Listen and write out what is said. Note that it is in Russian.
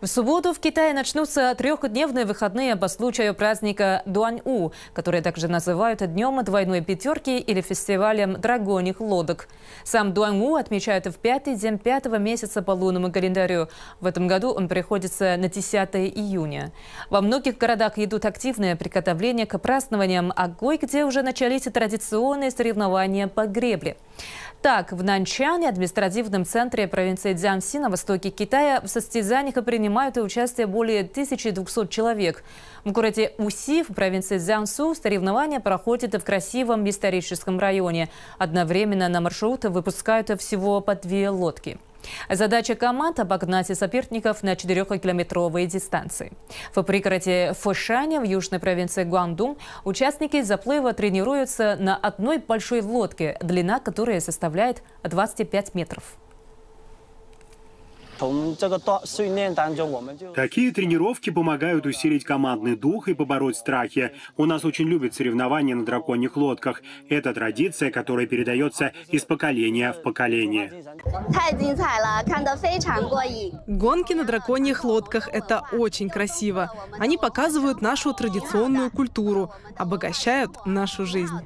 В субботу в Китае начнутся трехдневные выходные по случаю праздника Дуань-У, который также называют Днем двойной пятерки или фестивалем драгоних лодок. Сам Дуань-У отмечают в пятый день пятого месяца по лунному календарю. В этом году он приходится на 10 июня. Во многих городах идут активные приготовления к празднованиям, а кое-где уже начались традиционные соревнования по гребле. Так, в Нанчане, административном центре провинции Дзянси на востоке Китая, в состязаниях и принимают принимают и участие более 1200 человек. В городе Уси в провинции Цзянсу соревнования проходят в красивом историческом районе. Одновременно на маршрут выпускают всего по две лодки. Задача команд – обогнать соперников на 4-километровой дистанции. В пригороде Фошане в южной провинции Гуандун участники заплыва тренируются на одной большой лодке, длина которой составляет 25 метров. Такие тренировки помогают усилить командный дух и побороть страхи. У нас очень любят соревнования на драконьих лодках. Это традиция, которая передается из поколения в поколение. Гонки на драконьих лодках – это очень красиво. Они показывают нашу традиционную культуру, обогащают нашу жизнь.